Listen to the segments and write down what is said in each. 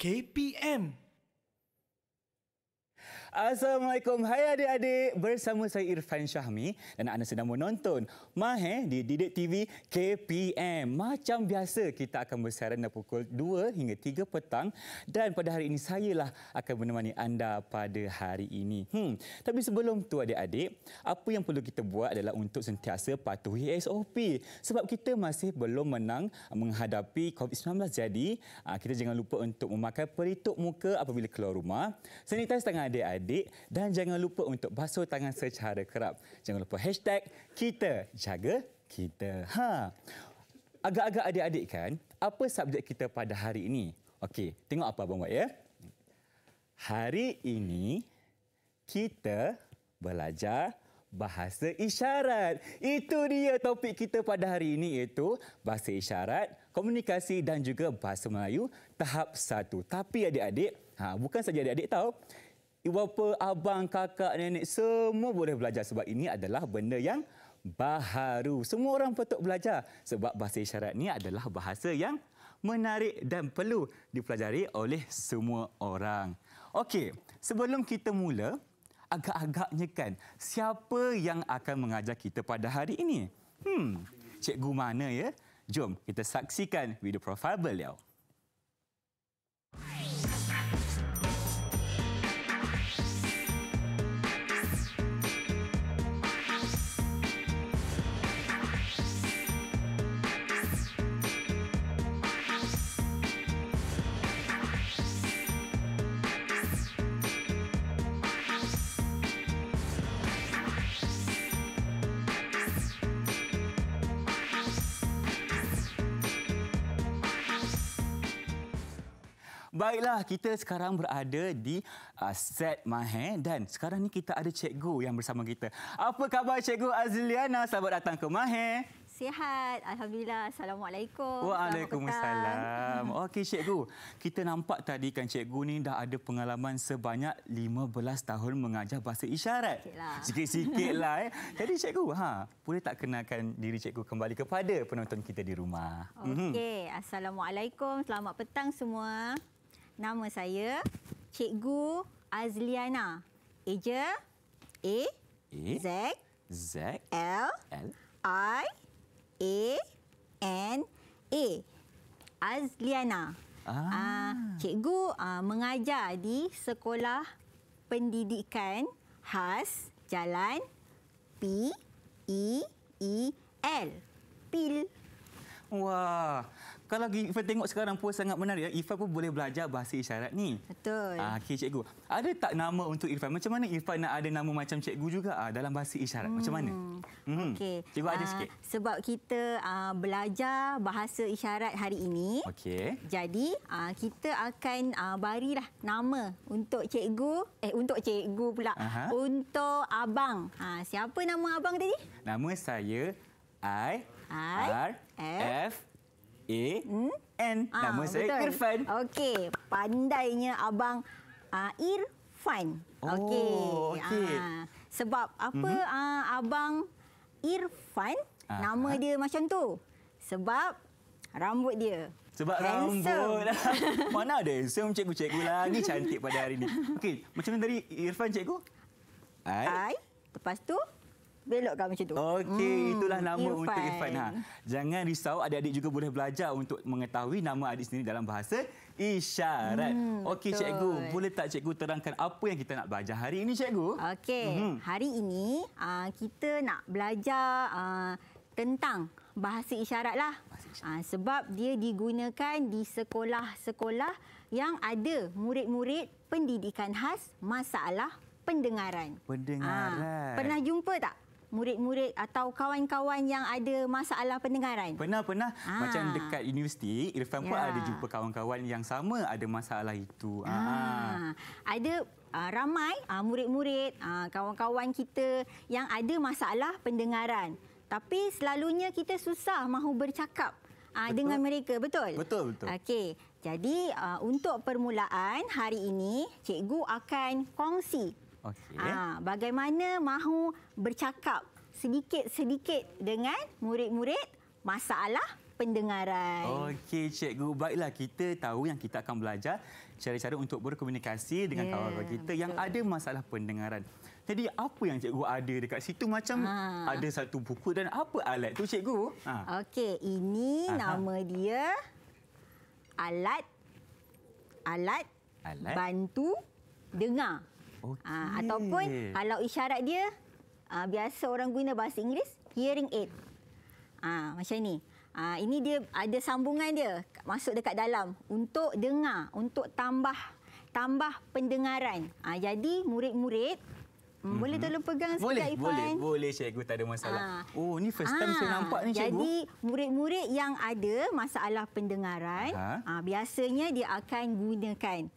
KPM Assalamualaikum. Hai adik-adik. Bersama saya Irfan Syahmi dan anda sedang menonton Mahe di Didik TV KPM. Macam biasa kita akan bersiaran dari pukul 2 hingga 3 petang dan pada hari ini saya lah akan menemani anda pada hari ini. Hmm. Tapi sebelum tu adik-adik, apa yang perlu kita buat adalah untuk sentiasa patuhi SOP sebab kita masih belum menang menghadapi COVID-19. Jadi ah, kita jangan lupa untuk memakai pelitup muka apabila keluar rumah. Sanitize tangan adik-adik adik dan jangan lupa untuk basuh tangan secara kerap. Jangan lupa hashtag kita jaga kita. Ha. Agak-agak adik-adik kan, apa subjek kita pada hari ini? Okey, tengok apa abang buat ya. Hari ini kita belajar bahasa isyarat. Itu dia topik kita pada hari ini iaitu bahasa isyarat, komunikasi dan juga bahasa Melayu tahap satu. Tapi adik-adik, ha, bukan saja adik-adik tahu, ibu bapa, abang, kakak, nenek, semua boleh belajar sebab ini adalah benda yang baharu. Semua orang patut belajar sebab bahasa isyarat ini adalah bahasa yang menarik dan perlu dipelajari oleh semua orang. Okey, sebelum kita mula, agak-agaknya kan siapa yang akan mengajar kita pada hari ini? Hmm, cikgu mana ya? Jom kita saksikan video profil beliau. Baiklah, kita sekarang berada di uh, set Mahe dan sekarang ni kita ada cikgu yang bersama kita. Apa khabar cikgu Azliana? Selamat datang ke Mahe. Sihat. Alhamdulillah. Assalamualaikum. Waalaikumsalam. Okey, cikgu. Kita nampak tadi kan cikgu ni dah ada pengalaman sebanyak 15 tahun mengajar bahasa isyarat. Sikit-sikit lah. lah. Eh. Jadi cikgu, ha, boleh tak kenalkan diri cikgu kembali kepada penonton kita di rumah? Okey. Assalamualaikum. Selamat petang semua. Nama saya Cikgu Azliana. Eja A, A Z Z L L I A N A Azliana. Ah. Uh, cikgu uh, mengajar di sekolah pendidikan khas Jalan P E E L. Pil. Wah, kalau Ifan tengok sekarang pun sangat menarik. Eh. Ifan pun boleh belajar bahasa isyarat ni. Betul. Ah, okay, cikgu. Ada tak nama untuk Ifan? Macam mana Ifan nak ada nama macam cikgu juga ah, dalam bahasa isyarat? Hmm. Macam mana? Hmm. hmm. Okay. Cikgu ada ah, sikit. sebab kita uh, belajar bahasa isyarat hari ini. Okay. Jadi, uh, kita akan uh, barilah nama untuk cikgu. Eh, untuk cikgu pula. Aha. Untuk abang. Uh, siapa nama abang tadi? Nama saya I... I... R... F A N. Hmm? Ah, nama ha, saya Irfan. Okey, pandainya abang uh, Irfan. Oh, okey. Oh, okay. uh, sebab apa mm-hmm. uh, abang Irfan uh-huh. nama dia macam tu? Sebab rambut dia. Sebab handsome. rambut. Mana ada handsome cikgu-cikgu lagi cantik pada hari ini. Okey, macam mana tadi Irfan cikgu? I. I. Lepas tu? Belokkan macam tu. Okey, hmm, itulah nama Irfan. untuk Irfan. Ha. Jangan risau, adik-adik juga boleh belajar untuk mengetahui nama adik sendiri dalam bahasa isyarat. Hmm, Okey, cikgu. Boleh tak cikgu terangkan apa yang kita nak belajar hari ini, cikgu? Okey, -hmm. hari ini uh, kita nak belajar uh, tentang bahasa isyarat. lah. Uh, sebab dia digunakan di sekolah-sekolah yang ada murid-murid pendidikan khas masalah pendengaran. Pendengaran. Ha, pernah jumpa tak murid-murid atau kawan-kawan yang ada masalah pendengaran? Pernah, pernah. Ha. Macam dekat universiti, Irfan pun ya. ada jumpa kawan-kawan yang sama ada masalah itu. Ha. Ha. Ada uh, ramai murid-murid, uh, kawan-kawan kita yang ada masalah pendengaran. Tapi selalunya kita susah mahu bercakap uh, dengan mereka, betul? Betul, betul. Okey. Jadi untuk permulaan hari ini cikgu akan kongsi Okay. Ha, ah, bagaimana mahu bercakap sedikit-sedikit dengan murid-murid masalah pendengaran. Okey, cikgu. Baiklah, kita tahu yang kita akan belajar cara-cara untuk berkomunikasi dengan ya, kawan-kawan kita betul. yang ada masalah pendengaran. Jadi, apa yang cikgu ada dekat situ? Macam ha. ada satu buku dan apa alat tu cikgu? Ha. Okey, ini Aha. nama dia alat alat, alat. bantu dengar. Okay. Uh, ataupun kalau isyarat dia, uh, biasa orang guna bahasa Inggeris, hearing aid. Uh, macam ini. Uh, ini dia ada sambungan dia masuk dekat dalam untuk dengar, untuk tambah tambah pendengaran. Uh, jadi murid-murid Hmm. Boleh mhm. tolong pegang sikit boleh, Ifan? Boleh, boleh cikgu tak ada masalah. Aa. Oh, ni first time Aa. saya nampak ni cikgu. Jadi, murid-murid yang ada masalah pendengaran, Aa, biasanya dia akan gunakan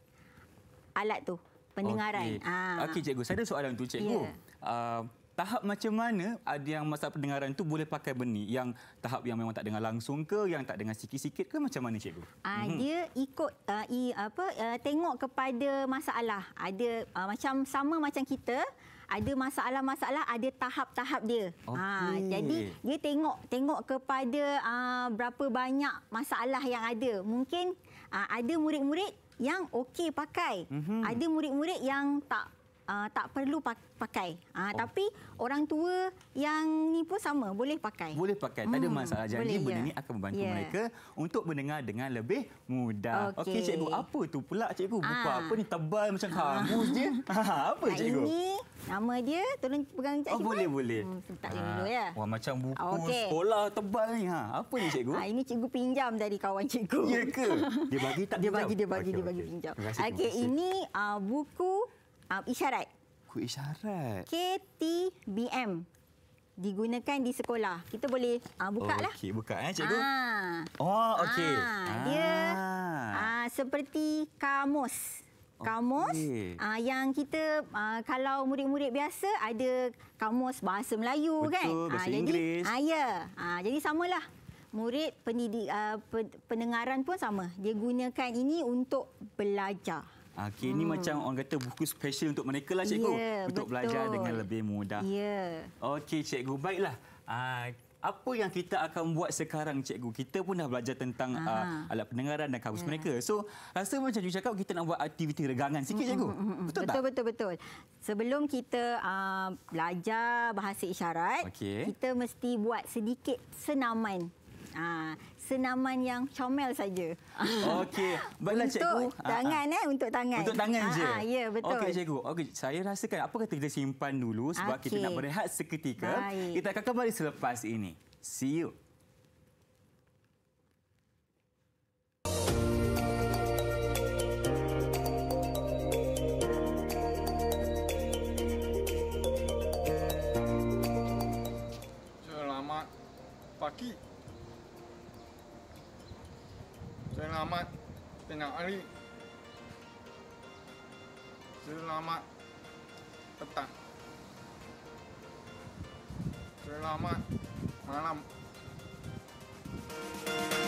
alat tu pendengaran. Okey, ah. okay, cikgu. Saya ada soalan untuk cikgu. Yeah. Ya. Uh, tahap macam mana ada yang masa pendengaran tu boleh pakai benih? Yang tahap yang memang tak dengar langsung ke, yang tak dengar sikit-sikit ke macam mana cikgu? Uh, dia ikut uh, i, apa uh, tengok kepada masalah. Ada uh, macam sama macam kita, ada masalah-masalah, ada tahap-tahap dia. Okay. Ha, jadi dia tengok tengok kepada uh, berapa banyak masalah yang ada. Mungkin uh, ada murid-murid yang okey pakai. Mm-hmm. Ada murid-murid yang tak uh, tak perlu pakai. Uh, oh. Tapi orang tua yang ni pun sama, boleh pakai. Boleh pakai, tak ada hmm, masalah. Jadi boleh, benda ya. ni akan membantu yeah. mereka untuk mendengar dengan lebih mudah. Okey, okay, cikgu, apa tu pula cikgu? Buku ha. Ah. apa ni tebal macam ha. hangus je? apa cikgu? Ini nama dia, tolong pegang oh, cikgu. Oh, boleh, eh. boleh. Hmm, tak ha. dulu ya. Wah, macam buku okay. sekolah tebal ni. Ha. Apa ni cikgu? Ha, ini cikgu pinjam dari kawan cikgu. Ya ke? Dia bagi tak dia pinjam? Dia bagi, dia bagi, okay, dia bagi okay. pinjam. Okey, ini uh, buku uh, isyarat. Kod isyarat. KTBM. Digunakan di sekolah. Kita boleh uh, buka lah. Okey, buka eh cikgu. Ah. Oh, okey. Ah, dia ah. Uh, seperti kamus. Kamus okay. uh, yang kita uh, kalau murid-murid biasa ada kamus bahasa Melayu Betul, kan? Betul, bahasa uh, Inggeris. Jadi, uh, ya, uh, jadi samalah. Murid pendidik, uh, pendengaran pun sama. Dia gunakan ini untuk belajar. Okay, ini hmm. macam orang kata buku special untuk mereka lah cikgu. Yeah, untuk betul. belajar dengan lebih mudah. Yeah. Okey cikgu, baiklah. Ah, apa yang kita akan buat sekarang cikgu? Kita pun dah belajar tentang uh, alat pendengaran dan kabus yeah. mereka. So, rasa macam cikgu cakap kita nak buat aktiviti regangan sikit cikgu. Mm, mm, Betul, betul tak? Betul, betul, betul. Sebelum kita uh, belajar bahasa isyarat, okay. kita mesti buat sedikit senaman ha, senaman yang comel saja. Okey. Baiklah cikgu. Untuk ah, ah. tangan ha, ha. eh, untuk tangan. Untuk tangan ha, je. Ha, ya, betul. Okey cikgu. Okey, saya rasakan apa kata kita simpan dulu sebab okay. kita nak berehat seketika. Baik. Kita akan kembali selepas ini. See you. Selamat pagi. Selamat tengah hari. Selamat petang. Selamat malam. Thank you.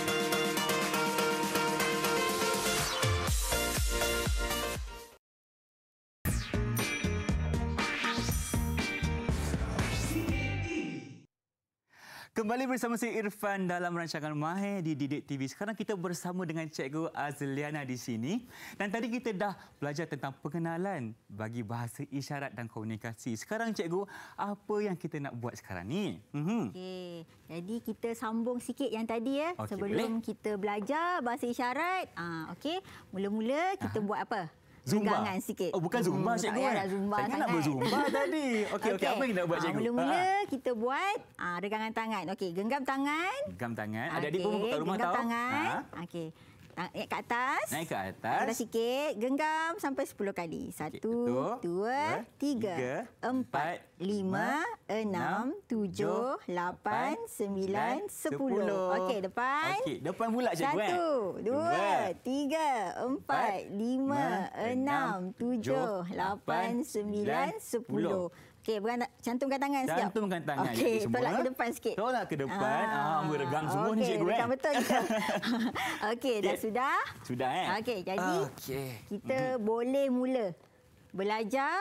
Kembali bersama saya Irfan dalam rancangan Mahir di Didik TV. Sekarang kita bersama dengan Cikgu Azliana di sini. Dan tadi kita dah belajar tentang pengenalan bagi bahasa isyarat dan komunikasi. Sekarang Cikgu, apa yang kita nak buat sekarang ni? Mhm. Okey. Jadi kita sambung sikit yang tadi ya. Okay, Sebelum boleh. kita belajar bahasa isyarat, ah okey. Mula-mula kita Aha. buat apa? Zumba. Renggangan sikit. Oh, bukan Zumba, hmm, Cikgu. Tak eh? Zumba saya nak berzumba tadi. Okey, okay. okay. apa yang nak buat, ah, Cikgu? Mula-mula ha. kita buat ha, regangan tangan. Okey, genggam tangan. Genggam tangan. Okay. Adik-adik pun buka rumah tahu. Genggam tangan. Ha. Okey. Ah, naik ke atas. Naik ke atas. Atas sikit. Genggam sampai 10 kali. Satu, okay. dua, dua, tiga, tiga empat, empat, lima, enam, tujuh, lapan, sembilan, sepuluh. Okey, depan. Okey, depan pula cikgu Satu, dua, tiga, empat, lima, enam, tujuh, lapan, sembilan, sepuluh. Okey, beranak cantumkan tangan sekejap. Cantumkan tangan. Okey, tolak ke depan sikit. Tolak ke depan. Ah, ah meregang semua okay, ni cikgu kan. Okey, eh. betul kita. Okey, dah sudah? Sudah kan? Eh? Okey, jadi okay. kita mm. boleh mula belajar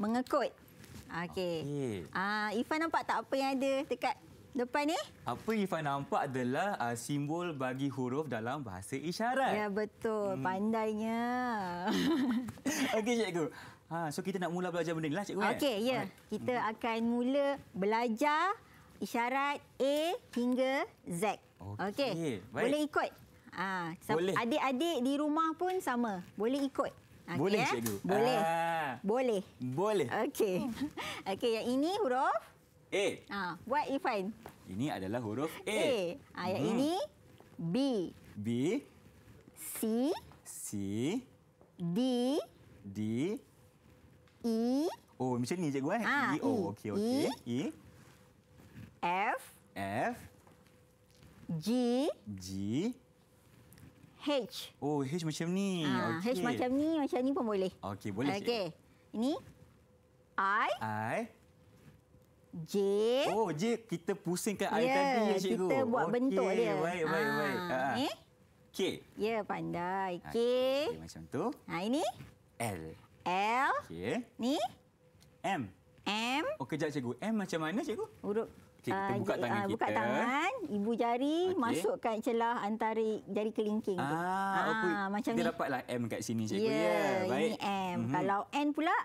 mengekut. Okey. Okay. Ah, Ifan nampak tak apa yang ada dekat depan ni? Apa Ifan nampak adalah uh, simbol bagi huruf dalam bahasa isyarat. Ya, betul. Mm. Pandainya. Okey, cikgu. Ha, so kita nak mula belajar benda ni lah cikgu. Eh? Okey, ya. Yeah. Kita hmm. akan mula belajar isyarat A hingga Z. Okey. Okay. Boleh ikut. Ha, Boleh. adik-adik di rumah pun sama. Boleh ikut. Okay, Boleh ya? cikgu. Boleh. Ah. Boleh. Boleh. Okey. Okey, yang ini huruf A. Ha, buat Ifan. Ini adalah huruf A. A. Ha, yang hmm. ini B. B. C. C. D. D. E. Oh, macam ni cikgu eh. Ah. e. Oh, e. okey, okey. E. e. F. F. G. G. H. Oh, H macam ni. Ah. okay. H macam ni, macam ni pun boleh. Okey, boleh cikgu. Okey. Ini. I. I. J. Oh, J. Kita pusingkan yeah, I ya, tadi, ya, cikgu. Kita buat okay, bentuk dia. Okey, baik, baik, ha. baik. Ha. Eh? K. Ya, pandai. K. Okay, macam tu. Ha, ini? L. L. Okey. Ni? M. M. Oh, kejap cikgu. M macam mana cikgu? Huruf. Okay, kita ah, buka tangan ah, kita. Buka tangan, ibu jari okay. masukkan celah antara jari kelingking ah, tu. Ah, okay. Oh, ah, macam ni ni. dapatlah M kat sini cikgu. Ya, yeah, yeah, ini M. Mm -hmm. Kalau N pula,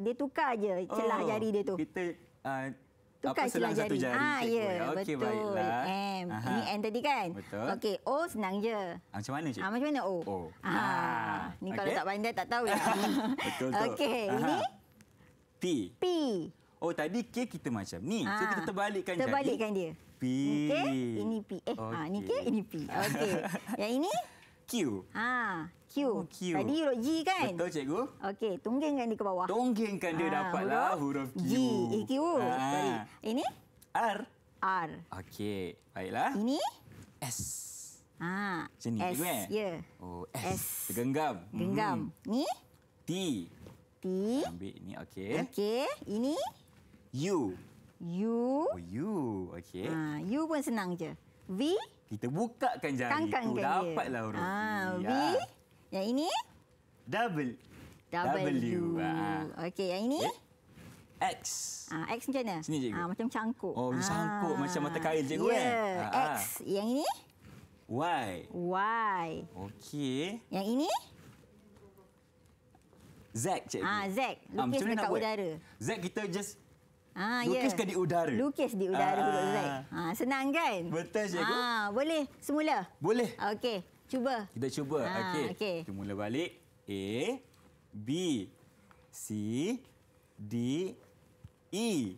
dia tukar je celah oh, jari dia tu. Kita uh, Tukar apa selang jari. satu Ah, ya, ya? okay, betul. M. Aha. Ini N tadi kan? Betul. Okey, O senang je. Ah, macam mana, Cik? Ah, macam mana O? O. Ah, ini ah, okay. kalau tak pandai, tak tahu. Ya. betul, betul. Okey, ini? P. P. Oh, tadi K kita macam ni. Ah. So, kita terbalikkan, ah, terbalikkan jari. Terbalikkan dia. P. Okey, ini P. Eh, okay. ah, ini K, ini P. Okey. Yang ini? Q. Ah, Q. Oh, Q. Tadi huruf G kan? Betul cikgu. Okey, tunggingkan dia ke bawah. Tunggingkan dia ha, ah, dapatlah huruf, huruf Q. G. Q. Ha. Ini? R. R. Okey, baiklah. Ini? S. Ha. Macam ni S. Eh? Ya. Oh, S. S. Genggam. Genggam. Hmm. T. T. Ambil ini, okey. Okey, ini? U. U. Oh, U. Okey. Ha, U pun senang je. V. Kita bukakan jari. Kangkang tu. Dapatlah huruf ha, V. Ha, ah. V. Ya. Yang ini? Double. Double. W. Ah. Okey, yang ini? Eh? X. Ah, X macam mana? Sini, cikgu. Ah, macam cangkuk. Oh, ah. cangkuk macam mata kail, cikgu. Yeah. Eh? Ah, X. Ah. Yang ini? Y. Y. Okey. Yang ini? Z, cikgu. Ah, Z. Ah, lukis ah, dekat udara. Z kita just Ah, ya. Lukis yeah. di udara. Lukis di udara ah. huruf Z. Ah, senang kan? Betul, cikgu. Ah, boleh semula? Boleh. Okey. Cuba. Kita cuba. Ha, Okey. Okay. Kita mula balik. A B C D E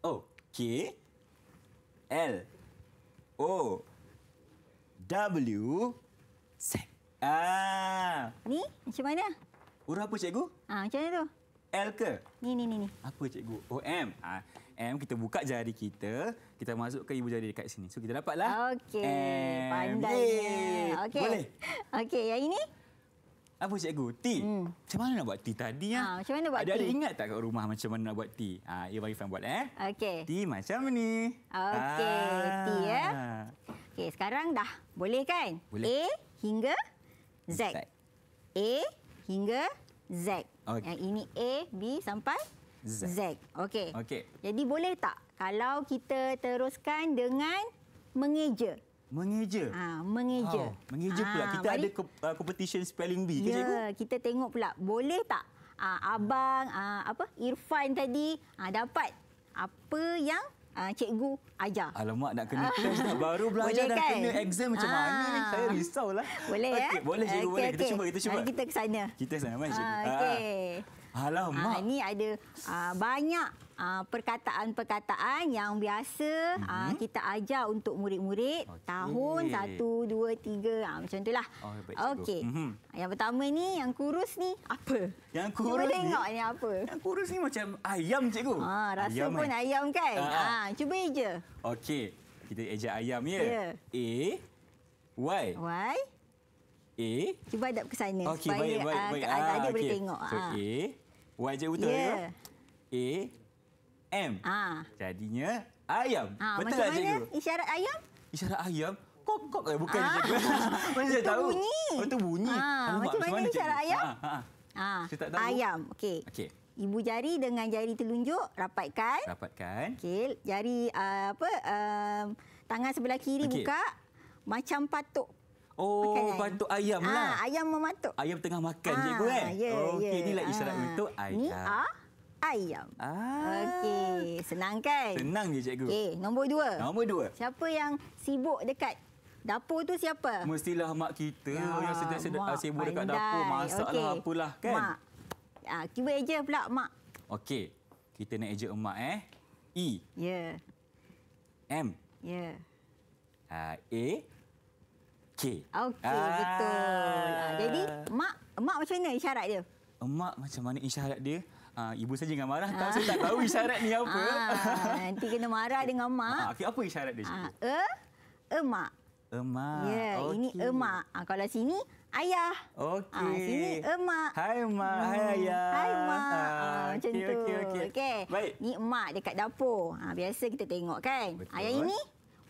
O K L O W Z. Ah. Ni macam mana? Huruf apa cikgu? Ah, ha, macam mana tu? L ke? Ni ni ni ni. Apa cikgu? O oh, M. Ah, M kita buka jari kita, kita masuk ke ibu jari dekat sini. So kita dapatlah. Okey. Pandai. Okey. Boleh. Okey, yang ini? Apa cikgu? Ti. Hmm. Macam mana nak buat ti tadi ya? Ha, macam mana buat ti? Ada ingat tak kat rumah macam mana nak buat ti? Ha, ya ah, bagi fan buat eh. Okey. Ti macam ni. Okey, ah. ti ya. Okey, sekarang dah. Boleh kan? Boleh. A hingga Z. Z. A hingga Z. Okay. Yang ini A, B sampai Z. Z. Okey. Okey. Jadi boleh tak kalau kita teruskan dengan mengeja? Mengeja? Ha, mengeja. Oh, mengeja pula. Ha, kita mari... ada uh, competition spelling bee ke, ya, cikgu? kita tengok pula. Boleh tak uh, abang uh, apa Irfan tadi uh, dapat apa yang uh, cikgu ajar? Alamak, nak kena ah. test dah. Baru belajar boleh, dah kan? kena exam macam ha. mana ni? Saya risaulah. Boleh, okay, ya? Boleh, cikgu. Okay, boleh. Okay. Kita cuba, kita cuba. Mari kita ke sana. Kita sana. Mari, cikgu. Uh, Okey. Ha. Alamak. Ah, ini ada uh, banyak uh, perkataan-perkataan yang biasa mm-hmm. uh, kita ajar untuk murid-murid. Okay. Tahun satu, dua, tiga. Uh, macam itulah. Oh, Okey. Mm-hmm. Yang pertama ni, yang kurus ni apa? Yang kurus ni? tengok ni apa? Yang kurus ni macam ayam, cikgu. Ha, rasa ayam pun ay- eh? ayam kan? Ha, ha. ha cuba je. Okey. Kita ejak ayam eh? ya. Yeah. A. Y. Y. A. Cuba hadap ke sana. Okay, supaya baik, baik, Uh, ada okay. boleh tengok. So, ha. A. Wajib betul ya. A M. Ha. Jadinya ayam. Ha, betul tak cikgu? Isyarat ayam? Isyarat ayam? Kok kok eh bukan ah. cikgu. Mana tahu? Bunyi. Oh, itu bunyi. Ha, macam, macam mana, isyarat cikgu? ayam? Ha, ha. Saya tak tahu. Ayam. Okey. Okey. Ibu jari dengan jari telunjuk rapatkan. Rapatkan. Okey, jari uh, apa uh, tangan sebelah kiri okay. buka macam patuk Oh, makan. bantu ayam ah, lah. Ha, ayam mematuk. Ayam tengah makan, ha, cikgu kan? Ya, okay, ya. lah isyarat ha. untuk ayam. Ni ah, A, ayam. Ah. Okey, senang kan? Senang je, cikgu. Okey, nombor dua. Nombor dua. Siapa yang sibuk dekat dapur tu siapa? Mestilah mak kita ya, yang sentiasa sibuk pandai. dekat dapur. Masak okay. lah apalah, kan? Mak. Ha, cuba eja pula, mak. Okey, kita nak eja emak, eh. E. Ya. Yeah. M. Ya. Yeah. Uh, A. Okey. Okey, ah. betul. Ah, jadi mak mak macam mana isyarat dia? Mak macam mana isyarat dia? Ah, ibu saja jangan marah. Tak, saya tak tahu isyarat ni apa. Aa, ah, nanti kena marah dengan mak. Okey, apa isyarat dia? Aa, e, emak. Emak. Ya, yeah, okay. ini emak. Ha, kalau sini, ayah. Okey. Ha, sini, emak. Hai, emak. Hmm. Hai, ayah. Hai, emak. Ha, macam okay, tu. okey, okey. Okay. Baik. Ini emak dekat dapur. Ha, biasa kita tengok, kan? Betul. Ayah ini,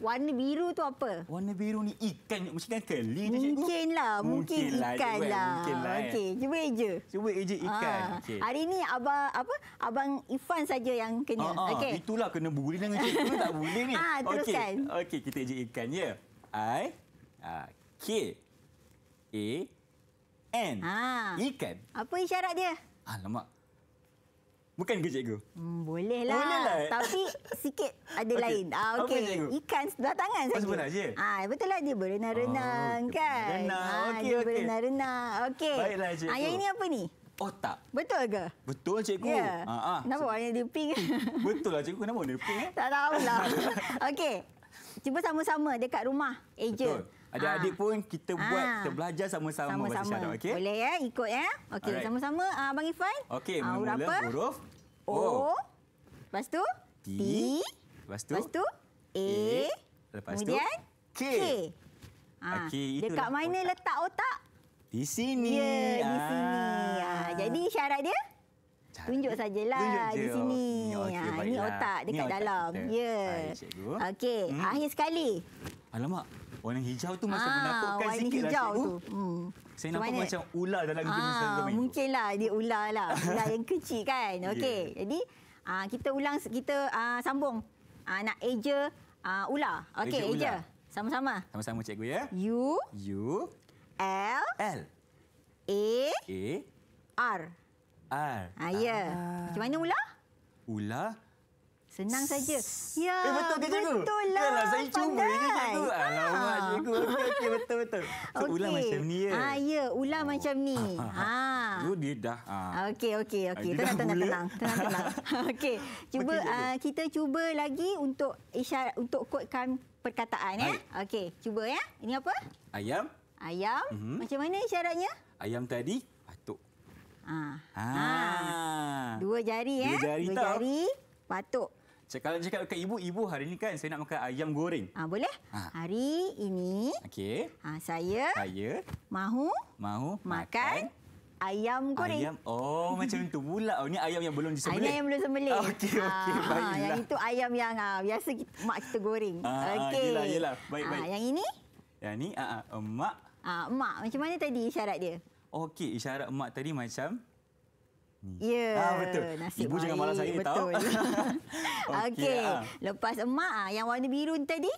Warna biru tu apa? Warna biru ni ikan mesti kan keli je Mungkin lah. Oh, mungkin, lah, ikan lah. Mungkin lah. Okey, eh. cuba eja. Cuba eja ikan. Ha. Ah, okay. Hari ni abang apa? Abang Ifan saja yang kena. Ha, ha. Okey. Itulah kena buli dengan cikgu tak boleh ni. Ah teruskan. Okey, okay, kita eja ikan ya. I K A N ha. ikan. Apa isyarat dia? Alamak. Bukan ke cikgu? Hmm, boleh lah. Boleh lah. Eh. Tapi sikit ada okay. lain. Ah, okay. Apa cikgu? Ikan sebelah tangan saja. Oh, apa sebenarnya? Ah, betul lah dia berenang-renang oh, kan? Renang. Ah, okay, dia okay. berenang-renang. Okay. Baiklah cikgu. Ah, yang ini apa ni? Otak. Betul ke? Betul cikgu. Ya. Yeah. Ah, ah. Kenapa warna dia pink? betul lah cikgu. Kenapa warna dia pink? Eh? Tak tahu lah. okay. Cuba sama-sama dekat rumah. Eja. Betul. Adik-adik ah. pun kita ha. buat ah. kita belajar sama-sama sama isyarat okey. Boleh ya ikut ya. Okey sama-sama uh, ah, Abang Ifan. Okey uh, mula apa? huruf O. o. Lepas tu T. T. Lepas tu, Lepas tu A. A. Lepas Kemudian K. K. Ha. Okay, Dekat itulah. mana otak. letak otak? Di sini. Ya, di sini. Ha. Jadi syarat dia? Cara tunjuk sajalah tunjuk di sini. Ini okay, ha. otak dekat ni otak dalam. Ya. Yeah. Okey, hmm. akhir sekali. Alamak, Warna hijau tu macam ha, ah, menakutkan warna sikit. Warna lah, hijau tu. Hmm. Saya nampak Cuma macam ular dalam ha, ah, game Mungkin lah dia ular lah. Ular yang kecil kan. Ya. Okey. Yeah. Jadi uh, kita ulang, kita uh, sambung. Uh, nak eja uh, ular. Okey, eja. eja. Sama-sama. Sama-sama cikgu ya. U. U. L. L. A. A. R. R. Ha, ya. Yeah. Macam mana ular? Ular. Senang saja. Ya, eh, betul ke cikgu? Betul lah. Yalah, saya cuba ini ah. cikgu. Ha. Alamak cikgu. betul, betul. So, okay. ulang macam ni ya? Ha, ya, ulang oh. macam ni. Ha. Ha. Ha. Dia dah. Ha. Okey, okey, okey. Tenang, tenang, tenang, tenang. tenang. okey, cuba okay, uh, kita cuba lagi untuk isyarat, untuk kodkan perkataan. Ya? Okey, cuba ya. Ini apa? Ayam. Ayam. Mm -hmm. Macam mana isyaratnya? Ayam tadi, patuk. Ah, Dua jari ya. Dua jari. Dua jari. Patuk. Kalau cakap dekat ibu-ibu hari ini kan saya nak makan ayam goreng. Ah boleh? Ha. Hari ini. Okey. Ha, saya saya mahu mahu makan, makan ayam goreng. Ayam. Oh macam itu pula. Oh ni ayam yang belum disembelih. Ayam yang belum sembelih. Ah, okey okey ah, baiklah. Yang itu ayam yang ha, biasa kita, mak kita goreng. Ha, okey. Yalah yalah. Baik Ah baik. yang ini? Yang ini ha, ha, mak. Ah mak macam mana tadi isyarat dia? Okey isyarat mak tadi macam ni. Ya. Yeah, ah, betul. Nasib Ibu baik. jangan marah saya betul. tahu. Okey. Okay. Ah. Lepas emak ah yang warna biru tadi?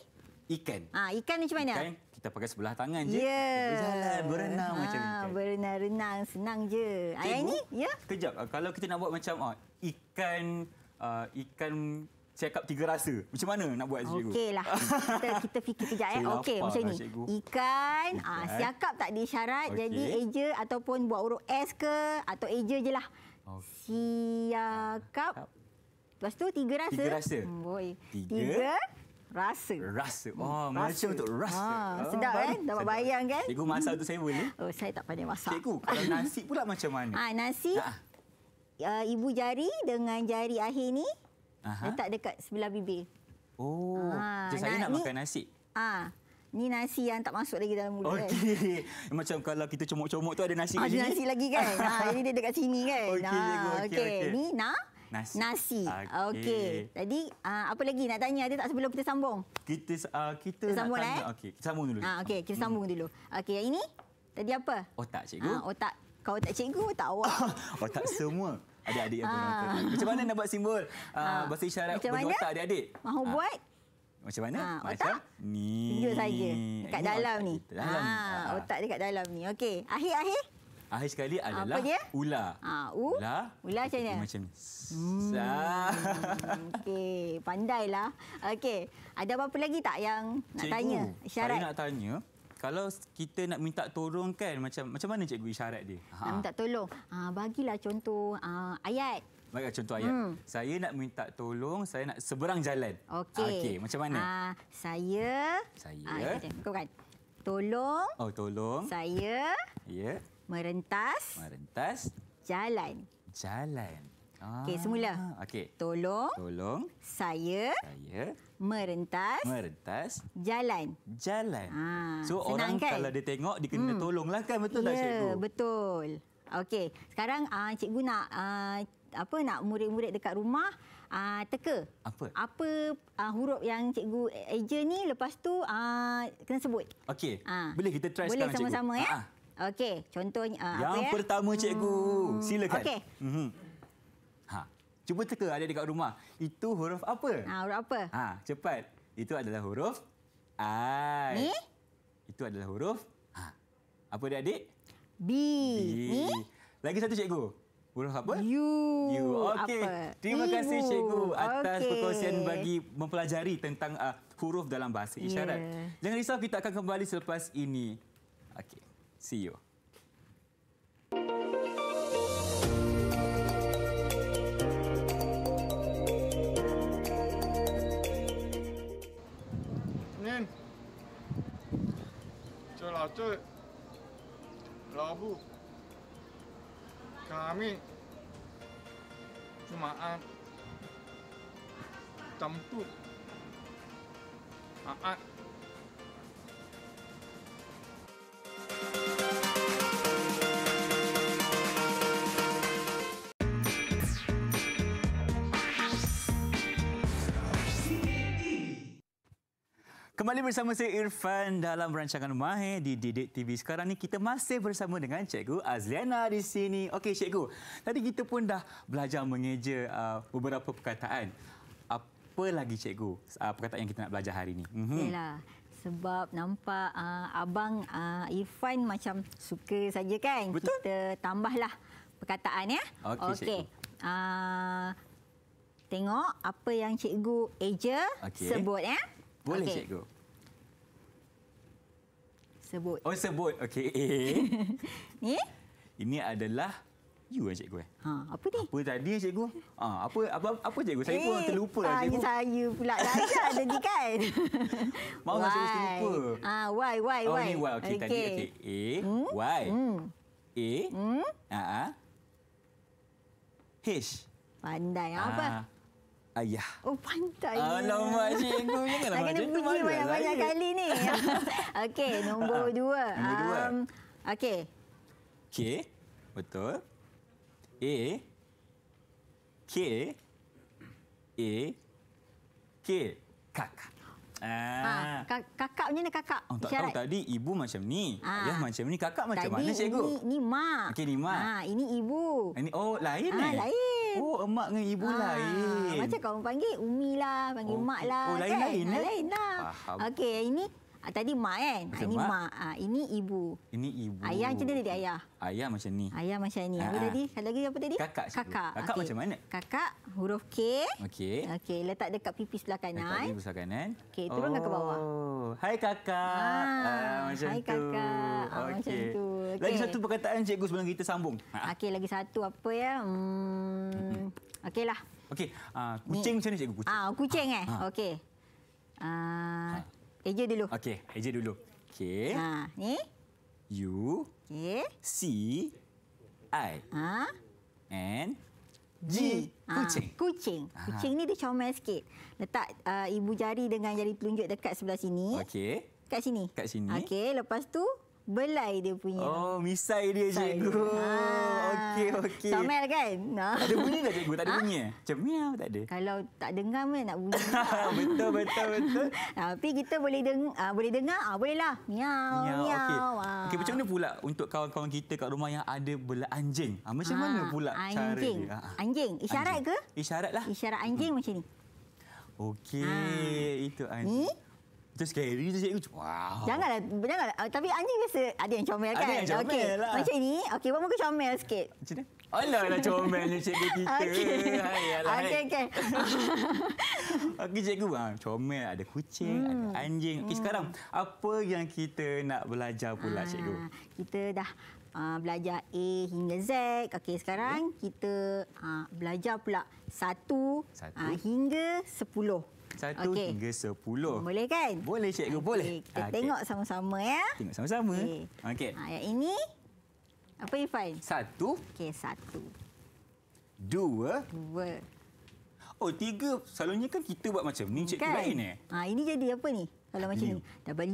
Ikan. Ah, ikan macam mana? Ikan kita pakai sebelah tangan je. Yeah. Berjalan, berenang ah, macam ikan. Berenang-renang, senang je. Okay, Ayah ni? Ya. Yeah? Kejap. Ah, kalau kita nak buat macam ah, ikan uh, ikan cakap tiga rasa. Macam mana nak buat cikgu? Okeylah. Kita kita fikir kejap eh. Okey, macam lah, ni. Ikan, ah, siakap tak ada syarat Okay. Jadi eja ataupun buat huruf S ke atau eja je lah siakap. Lepas tu tiga rasa. Tiga rasa. Hmm, boy. Tiga. tiga rasa. Rasa. Oh, rasa. macam ah, ah, untuk rasa. Ha, sedap kan? Dapat sedap. bayang kan? Cikgu masak tu saya boleh. Oh, saya tak pandai masak. Cikgu, kalau nasi pula macam mana? Ha, nasi. Ha. Uh, ibu jari dengan jari akhir ni Aha. letak dekat sebelah bibir. Oh, ha, saya nak, nak ni, makan nasi. Ah, Ni nasi yang tak masuk lagi dalam mulut okay. kan. Macam kalau kita comok-comok tu ada nasi lagi. Ah, ada nasi ni? lagi kan. Ha, ah, jadi dia dekat sini kan. Okey, ha, okey. Okay. Okay. Ni na nasi. nasi. Okey. Okay. Jadi uh, apa lagi nak tanya ada tak sebelum kita sambung? Kita uh, kita, kita sambung tanya. Lah, eh? Okey, kita sambung dulu. Ha, okey, kita sambung hmm. dulu. Okey, yang ini tadi apa? Otak cikgu. Ha, otak. Kau otak cikgu tak awak. otak semua. Adik-adik yang ha. Macam mana nak buat simbol? Ha. Uh, bahasa isyarat bagi otak adik-adik. Mahu ha. buat? Macam mana? Ha, otak? Macam ni. Tunjuk saja. Dekat dalam ni. Dalam ha, ni. Ha. Otak dekat dalam ni. Okey. Akhir-akhir. Akhir sekali adalah Apa dia? ular. Ha, u? Ular. Ular macam mana? Macam ni. Hmm. Okey. Pandailah. Okey. Ada apa-apa lagi tak yang nak Cikgu, tanya? Syarat. Saya nak tanya. Kalau kita nak minta tolong kan, macam macam mana cikgu isyarat dia? Ha. Nak minta tolong. Ha, bagilah contoh ha, ayat. Baiklah contoh ayat. Hmm. Saya nak minta tolong, saya nak seberang jalan. Okey. Ah, okey, macam mana? Ah, saya Saya. Ah, uh, ya, bukan. Tolong. Oh, tolong. Saya ya. Yeah. Merentas. Merentas jalan. Jalan. Okey, semula. Ah, okey. Tolong. Tolong. Saya. Saya. Merentas. Merentas. Jalan. Jalan. Ha, so, senang, orang kan? kalau dia tengok, dia kena hmm. tolonglah kan? Betul yeah, tak, ya, Cikgu? Ya, betul. Okey. Sekarang, uh, Cikgu nak uh, apa nak murid-murid dekat rumah uh, teka. Apa? Apa uh, huruf yang cikgu eh, eja ni lepas tu uh, kena sebut. Okey. Uh. Boleh kita try Boleh sekarang sama-sama, cikgu. Boleh sama-sama ya. Okey, contohnya uh, yang apa Yang pertama cikgu. Hmm. Silakan. Okey. Mm-hmm. Ha. Cuba teka ada dekat rumah. Itu huruf apa? Ha, huruf apa? Ha, cepat. Itu adalah huruf a Ni? Itu adalah huruf ha. Apa dia adik? B. B. Ni? Lagi satu cikgu. Huruf apa? You. You. Okey. Terima kasih cikgu atas okay. perkongsian bagi mempelajari tentang uh, huruf dalam bahasa isyarat. Yeah. Jangan risau kita akan kembali selepas ini. Okey. See you. Nen. Cholatu. Labu kami cuma at tempuh at Kembali bersama saya Irfan dalam rancangan Mahir di Didik TV. Sekarang ni kita masih bersama dengan Cikgu Azliana di sini. Okey Cikgu, tadi kita pun dah belajar mengeja uh, beberapa perkataan. Apa lagi Cikgu uh, perkataan yang kita nak belajar hari ini? Mhm. Yalah, sebab nampak uh, Abang uh, Irfan macam suka saja kan? Betul. Kita tambahlah perkataan ya. Okey okay. Cikgu. Uh, tengok apa yang Cikgu eja okay. sebut ya. Boleh okay. cikgu sebut. Oh sebut. Okey. Ni? Ini adalah you eh cikgu eh. Ha, apa ni? Apa tadi cikgu? Ha, apa apa apa cikgu? Saya eh, pun terlupa lah ah, cikgu. saya pula dah ada tadi kan. Mau saya terlupa. Ah, why why why. Oh, why. Okey okay. tadi okey. A. Why? Hmm? hmm. A. Hmm? Ha, ha. H. Pandai apa? Ha. Ayah. Oh, pantai. Alamak, cik. Aku janganlah macam tu. Tak kena puji banyak-banyak kali ni. Okey, nombor ah, dua. Nombor dua. Um, Okey. K. Betul. A. K. A. K. Kakak. Ah. Ha, ah, kakak punya ni kakak. Oh, tak isyarat. tahu tadi ibu macam ni. Ah. Ayah macam ni. Kakak macam tadi mana cikgu? Ini, ini mak. Okey ni mak. Ha, ini ibu. Ini oh lain ha, eh? lain. Oh emak dengan ibu ha. lain. Macam kau panggil Umi lah, panggil oh. mak lah. Oh lain-lain. Kan? Eh? Lain, lain, lain, lain, lain, Ah, tadi mak kan? Ah, macam ini mak. mak. Ah, ini ibu. Ini ibu. Ayah macam mana tadi ayah? Ayah macam ni. Ayah macam ni. Apa ah, ah. tadi? Kalau lagi apa tadi? Kakak. Kakak. Kakak, okay. macam mana? Kakak huruf K. Okey. Okey, letak dekat pipi sebelah kanan. Letak pipi sebelah kanan. Okey, Turun oh. ke bawah. Oh, hai kakak. Ah, ah macam hai tu. kakak. Ah, okay. macam tu. Okay. Lagi satu perkataan cikgu sebelum kita sambung. Okey, lagi satu apa ya? Hmm. Okeylah. Okey, uh, kucing ni. macam ni cikgu kucing. Ah, kucing ha. eh. Okey. Ah, uh, ha. Eja dulu. Okey, Eja dulu. Okey. Ha, ni. U. Okey. C. I. Ha. N. G. Ha, kucing. Kucing. Ha. Kucing ni dia comel sikit. Letak uh, ibu jari dengan jari telunjuk dekat sebelah sini. Okey. Kat sini. Kat sini. Okey, lepas tu belai dia punya. Oh, misai dia misai cikgu. Okey, ah, okey. Comel kan? Nah. Ada bunyi tak cikgu? Tak ada ha? bunyi? Eh? Macam miau tak ada? Kalau tak dengar pun nak bunyi. betul, betul, betul. Tapi kita boleh dengar, ah, boleh dengar, ah, boleh lah. Miau, miau. Okey, okay, ah. macam mana pula untuk kawan-kawan kita kat rumah yang ada bela anjing? Ah, macam ha, mana pula anjing. cara dia? Ha, anjing. Isyarat anjing. ke? Isyarat lah. Isyarat anjing hmm. macam ni. Okey, ha. itu anjing. Ni? Macam scary tu cikgu. Wow. Janganlah, janganlah. Ah, tapi anjing biasa ada yang comel kan? Ada yang comel okay. lah. Macam ni, okay, buat muka comel sikit. Macam ni? Alah lah comelnya cikgu kita. Okay, Hai, okay. okay. cikgu. Ha, comel ada kucing, hmm. ada anjing. Okay, hmm. Sekarang, apa yang kita nak belajar pula ha, cikgu? Kita dah uh, belajar A hingga Z. Okay, sekarang okay. Ya. kita uh, belajar pula satu, satu. Uh, hingga sepuluh. Satu okay. hingga 10. Boleh kan? Boleh cikgu, okay. boleh. Kita okay. tengok sama-sama ya. Tengok sama-sama. Okey. Okay. Ha, yang ini apa yang Ifan? Satu. Okey, satu. Dua. Dua. Oh, tiga. Selalunya kan kita buat macam ni cikgu kan? lain eh. Ha, ini jadi apa ni? Kalau macam ni.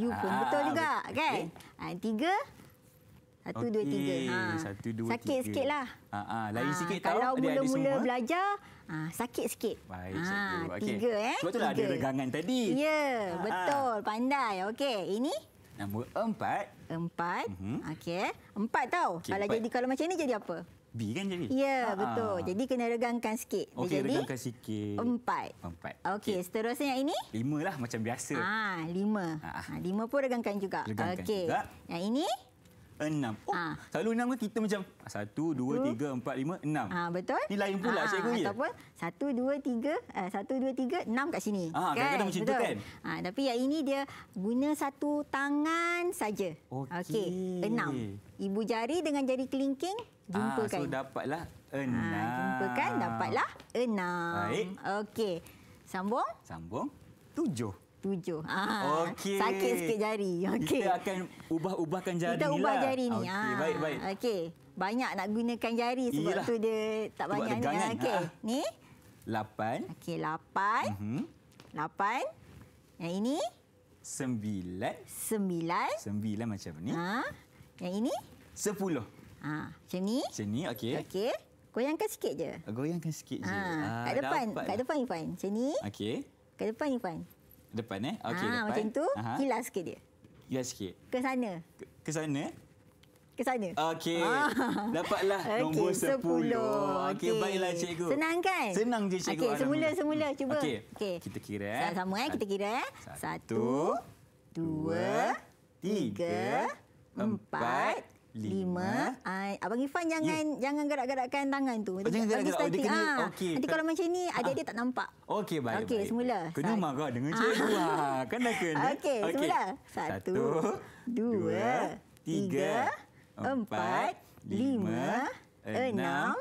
W pun ha, betul juga, betul. kan? Ah, tiga. Satu, okay. dua, tiga. Ha. Satu, dua, sakit tiga. sikit lah. Ha, ha. Lain ha. sikit tau. Kalau mula-mula belajar, ha, sakit sikit. Baik, ha. satu. Okay. Tiga, eh. Sebab tu lah ada regangan tadi. Ya, ha, ha, betul. Pandai. Okey, ini? Nombor empat. Empat. Uh mhm. -huh. Okey. Empat tau. Okay, kalau, empat. Jadi, kalau macam ni jadi apa? B kan jadi? Ya, ha, ha. betul. Jadi kena regangkan sikit. Okey, regangkan sikit. Empat. Empat. Okey, okay. seterusnya yang ini? Lima lah macam biasa. Ah, ha, lima. Ha. ha, lima pun regangkan juga. Regangkan okay. juga. Yang ini? enam. Oh, ha. Selalu enam kan kita macam ah, satu, dua, tu. tiga, empat, lima, enam. Ha, betul. Ini lain pula ha, cikgu ha, ya. Ataupun satu, dua, tiga, uh, satu, dua, tiga, enam kat sini. Ha, kan? Kadang-kadang macam betul. kan. Ha, tapi yang ini dia guna satu tangan saja. Okey. Okay. Enam. Ibu jari dengan jari kelingking ah, jumpakan. Ha, so dapatlah enam. Ha, jumpakan dapatlah enam. Baik. Okey. Sambung. Sambung. Tujuh tujuh. Ah, okay. Sakit sikit jari. Okay. Kita akan ubah-ubahkan jari. Kita ubah lah. jari ni. Okay, ah. baik, baik. Okay. Banyak nak gunakan jari sebab Yalah. tu dia tak banyak ni. Okay. Ah. Ni? Lapan. Okay, lapan. Mm -hmm. Lapan. Yang ini? Sembilan. Sembilan. Sembilan macam ni. Ha. Yang ini? Sepuluh. Ha. Macam ni? Macam ni, okey. Okey. Goyangkan sikit je. Goyangkan sikit je. Ha. Ah, kat depan. Ha, kat depan, Ifan. Macam ni? Okey. Kat depan, Ifan depan eh. Okey ah, depan. macam tu. Aha. Kilas sikit dia. Kilas sikit. Ke sana. Ke sana ke sana. Okey. Ah. Dapatlah nombor sepuluh. Okey, okay. baiklah cikgu. Senang kan? Senang je cikgu. Okey, semula semula cuba. Okey. Okay. Kita kira eh. Sama, eh, kita kira eh. Satu, dua, tiga, empat lima. lima. Abang Ifan jangan yeah. jangan gerak-gerakkan tangan tu. Oh, jangan gerak -gerak. Oh, ha. Ah. okay. Nanti kalau macam ni, adik-adik ha. Ah. tak nampak. Okey, baik. Okey, semula. Kena Sa- marah dengan ah. cikgu. Ha. Ha. Kan dah kena. Okey, okay. semula. Satu, Satu dua, tiga, tiga, empat, lima, enam,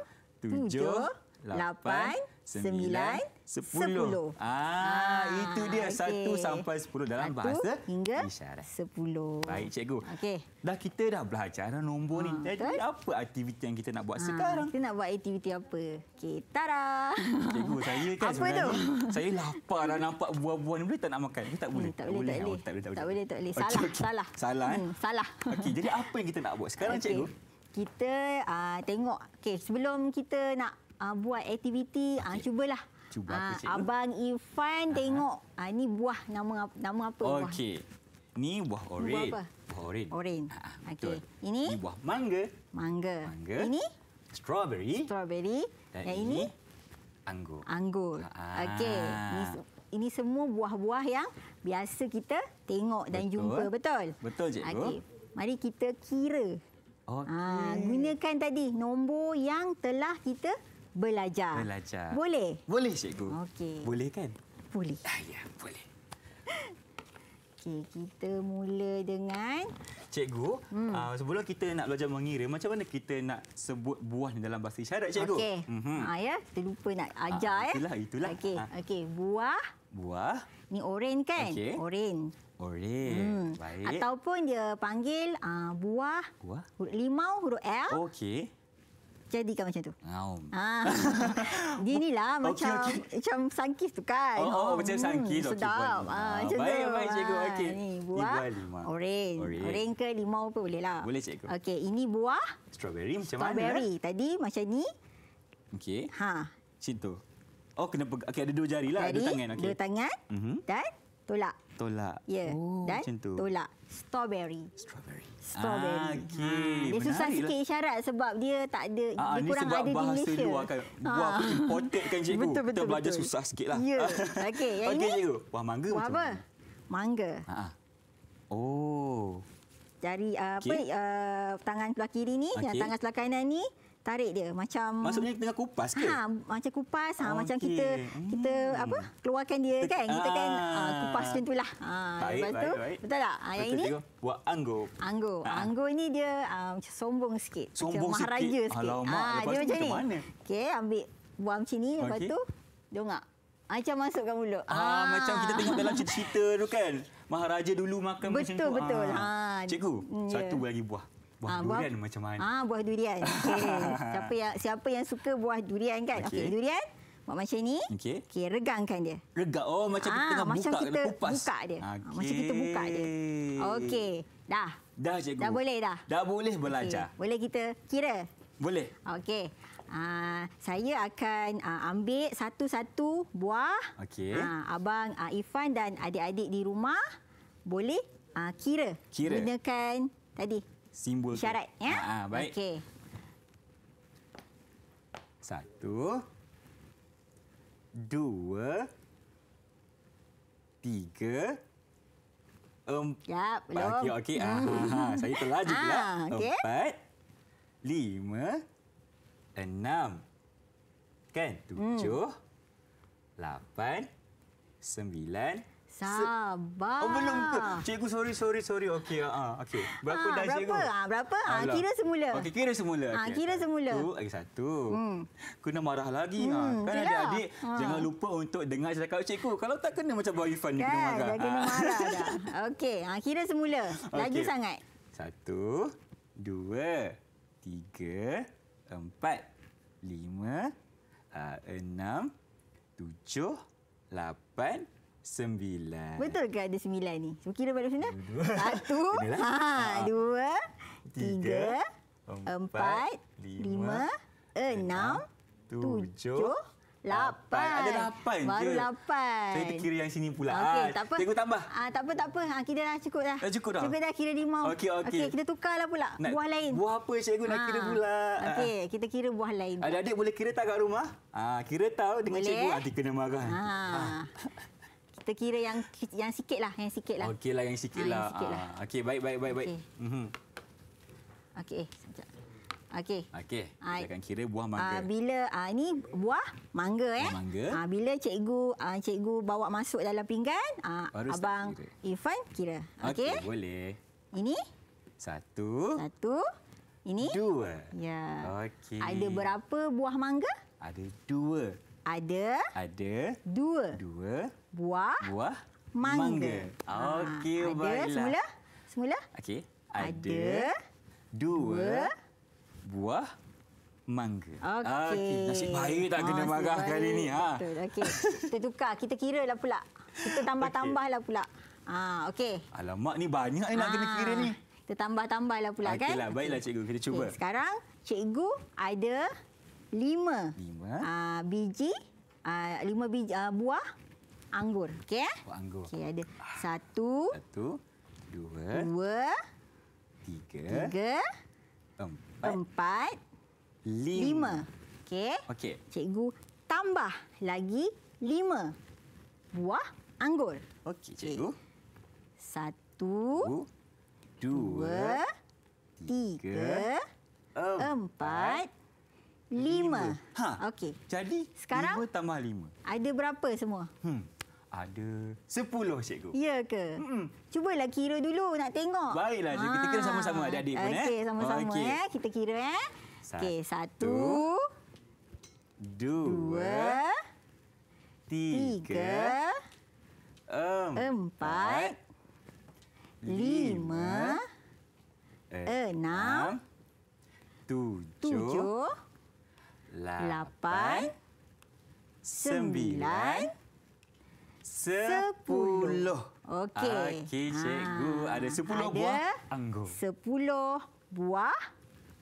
tujuh, lapan, sembilan Sepuluh. Ah, ah, itu dia okay. satu sampai sepuluh dalam satu bahasa hingga isyarat. Sepuluh. Baik, cikgu. Okey. Dah kita dah belajar dah nombor ah, ni. Jadi apa aktiviti yang kita nak buat ah, sekarang? Kita nak buat aktiviti apa? Okey, tara. Cikgu, saya kan apa itu? Saya lapar dah nampak buah-buahan boleh tak nak makan? Tak hmm, boleh. Tak boleh. Tak boleh. Tak boleh. Tak boleh. Salah. Okay, okay. Salah. Salah. Eh? Hmm, salah. Okey, jadi apa yang kita nak buat sekarang, okay. cikgu? Kita uh, tengok. Okey, sebelum kita nak uh, buat aktiviti, ah, okay. uh, cubalah. Cuba ha, apa ah, cik? Abang Irfan ha. tengok. Ha, ni buah nama nama apa buah? Okey. Ni buah oren. Buah apa? Buah oren. Oren. Ha, Okey. Ini? Ini buah mangga. Mangga. Mangga. Ini? Strawberry. Strawberry. Dan, Dan ini? Anggur. Anggur. Ha. Okey. Ini ini semua buah-buah yang biasa kita tengok dan betul. jumpa, betul? Betul, Cikgu. Okay. Mari kita kira. Okay. Ha, gunakan tadi nombor yang telah kita belajar. Belajar. Boleh? Boleh, cikgu. Okey. Boleh kan? Boleh. Ah, ya, boleh. Okey, kita mula dengan cikgu. Hmm. Uh, sebelum kita nak belajar mengira, macam mana kita nak sebut buah ni dalam bahasa isyarat, cikgu? Okey. Mm -hmm. Ah ya, kita lupa nak ah, ajar ya. Ah, itulah, itulah. Okey. Ah. Okey, buah. Buah. Ni oren kan? Okay. Oren. Oren. Hmm. Baik. Ataupun dia panggil uh, buah. Buah. Huruf limau, huruf L. Okey. Jadi jadikan macam tu. Ah. Dia ni lah oh, macam okay, macam sangkis tu kan. Oh, oh, oh macam hmm, sangkis. Sedap. Okay, ah, ah baik, baik cikgu. Ah, okey. Ini buah Orange. Orange Oren ke limau pun boleh lah. Boleh cikgu. Okey, ini buah. Strawberry macam eh? Strawberry. mana? Strawberry. Eh? Tadi macam ni. Okey. Ha. Macam Oh, kena pegang. Okay, ada dua jari lah. Jadi, ada tangan. Okay. Dua tangan. Mm-hmm. Dan tolak tolak. Ya. Yeah. Oh, Dan macam tu. tolak. Strawberry. Strawberry. Strawberry. Ah, okay. Ha. Dia susah Menarik lah. sikit lah. syarat sebab dia tak ada, ah, dia kurang ada di Malaysia. Ini sebab bahasa luar kan. Buah ha. imported kan cikgu. betul, betul, Kita belajar betul. susah sikit lah. Ya. Yeah. Okey, yang okay, ini? Cikgu. Buah mangga buah macam apa? Mana? Mangga. Ha. ha. Oh. Dari uh, okay. apa, uh, tangan sebelah kiri ni, okay. tangan sebelah kanan ni, tarik dia macam maksudnya tengah kupas ke ha macam kupas ha okay. macam kita kita hmm. apa keluarkan dia kan kita ah. kan ha, kupas macam itulah ha ah, baik, lepas baik, tu baik. betul tak ha, yang ini buat anggur anggur ha. anggur ni dia ha, macam sombong sikit sombong macam maharaja sikit, sikit. Alamak, ha dia macam ni okey ambil buang macam ni lepas okay. tu dongak macam masukkan mulut. Ah, ah, macam kita tengok dalam cerita tu kan. Maharaja dulu makan betul, macam tu. Betul, betul. Ah. Ha. Cikgu, yeah. Hmm, satu ya. lagi buah buah, ha, buah durian macam mana? Ah, buah durian. Okey. siapa yang siapa yang suka buah durian kan? Okey, okay, durian. Buat macam ni. Okey. Okey, regangkan dia. Regak. Oh, macam ha, kita ah, tengah macam buka kita kupas. buka dia. Okay. Ah, ha, macam kita buka dia. Okey. Dah. Dah cikgu. Dah boleh dah. Dah boleh belajar. Okay. Boleh kita kira? Boleh. Okey. Uh, saya akan uh, ambil satu-satu buah. Okey. Uh, abang uh, Ifan dan adik-adik di rumah boleh uh, kira. Kira. Gunakan tadi simbol Syarat, tu. Syarat, ya? Ha, ha, baik. Okey. Satu. Dua. Tiga. Empat. Ya, belum. Okey, okey. Ah, ha, ha, saya terlaju ah, pula. Ha, okay. Empat. Lima. Enam. Kan? Hmm. Tujuh. Hmm. Lapan. Sembilan. Sabar. Oh belum Cikgu sorry sorry sorry. Okey ha uh, okey. Berapa ha, dah berapa? cikgu? Ha, berapa? Ha, kira semula. Okey kira semula. Ha, okay. kira semula. Tu lagi satu. Hmm. Kena marah lagi hmm, ha. Kan jelah. adik-adik ha. jangan lupa untuk dengar cakap cikgu. Kalau tak kena macam buat Ifan ni kena kan, marah. Dah kena marah dah. okey ha, kira semula. Lagi okay. sangat. Satu, dua, tiga, empat, lima, uh, enam, tujuh, lapan, Sembilan. Betul ke ada sembilan ni? Kira balik sana. Satu, lah. ha, ah. dua, tiga, empat, lima, enam, tujuh, lapan. Ada lapan Baru je. Baru lapan. Saya terkira yang sini pula. Okay, ha, ah, tak apa. Tengok tambah. ha, tak apa, tak apa. Ha, kira dah cukup dah. Dah cukup dah. Cukup dah kira lima. Okey, okey. Okay, kita tukarlah pula nak, buah lain. Buah apa cikgu ha. nak kira pula? Okey, kita kira buah lain. Adik-adik boleh kira tak kat rumah? Ah, ha, kira tahu dengan boleh. cikgu nanti kena marah. Ha. ha kita kira yang yang sikit lah, yang sikit lah. Okey lah, yang sikit ha, lah. lah. Ha, Okey, baik, baik, baik, baik. Okey, mhm. okay, eh, Okey. Okey. Kita ah, akan kira buah mangga. Uh, bila uh, ini buah mangga eh. Buah mangga. Uh, bila cikgu uh, cikgu bawa masuk dalam pinggan, uh, Baru abang Ivan kira. Okey. Okay, boleh. Ini? Satu. Satu. Ini? Dua. Ya. Okey. Ada berapa buah mangga? Ada dua. Ada? Ada. Dua. Dua buah buah mangga, mangga. Ah, okey ha, baiklah ada semula semula okey ada, ada dua, buah mangga. Okey. Okay. Nasib baik tak kena Nasib marah baik. kali ni. Ha. Betul. Okey. Kita tukar. Kita kira lah pula. Kita tambah-tambah lah pula. Ha, okey. Alamak ni banyak ha. nak kena ah, kira ni. Kita tambah-tambah lah pula okay kan. Okeylah. Baiklah cikgu. Kita cuba. Okay. Sekarang cikgu ada lima, lima. Uh, biji. Uh, lima biji uh, buah anggur. Okey eh? Oh, anggur. Okey ada. Ah. Satu. Satu. Dua. Dua. Tiga. Tiga. Empat. Empat. Lima. lima. Okey. Okey. Cikgu tambah lagi lima buah anggur. Okey cikgu. Satu. Dua. Tiga. tiga empat. Lima. lima. Ha. Okey. Jadi, Sekarang, lima tambah lima. Ada berapa semua? Hmm ada 10 cikgu. Ya ke? Cuba lah kira dulu nak tengok. Baiklah cikgu, kita kira sama-sama ah. adik-adik pun okay, eh. sama-sama okay. eh. Kita kira eh. Okey, satu, dua, dua tiga, tiga, empat, empat lima, enam, tujuh, lapan, lapan, sembilan, sembilan Sepuluh. Okey. Okey, cikgu. Ha. Ada sepuluh buah anggur. Sepuluh buah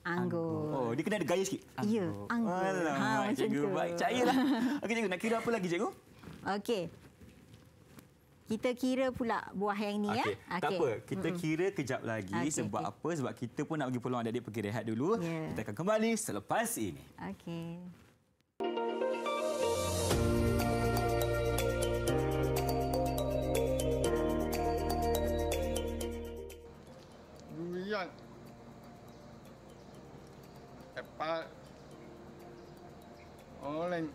anggur. Oh, dia kena ada gaya sikit. Ya, anggur. Ya, anggur. Alamak, ha, cikgu. Itu. Baik, cahayalah. Okey, cikgu. Nak kira apa lagi, cikgu? Okey. Kita kira pula buah yang ni. Okay. Ya? Okay. Tak apa. Kita kira kejap lagi. Okay, sebab okay. apa? Sebab kita pun nak pergi peluang adik-adik pergi rehat dulu. Yeah. Kita akan kembali selepas ini. Okey. cepat. Oleng. Oh,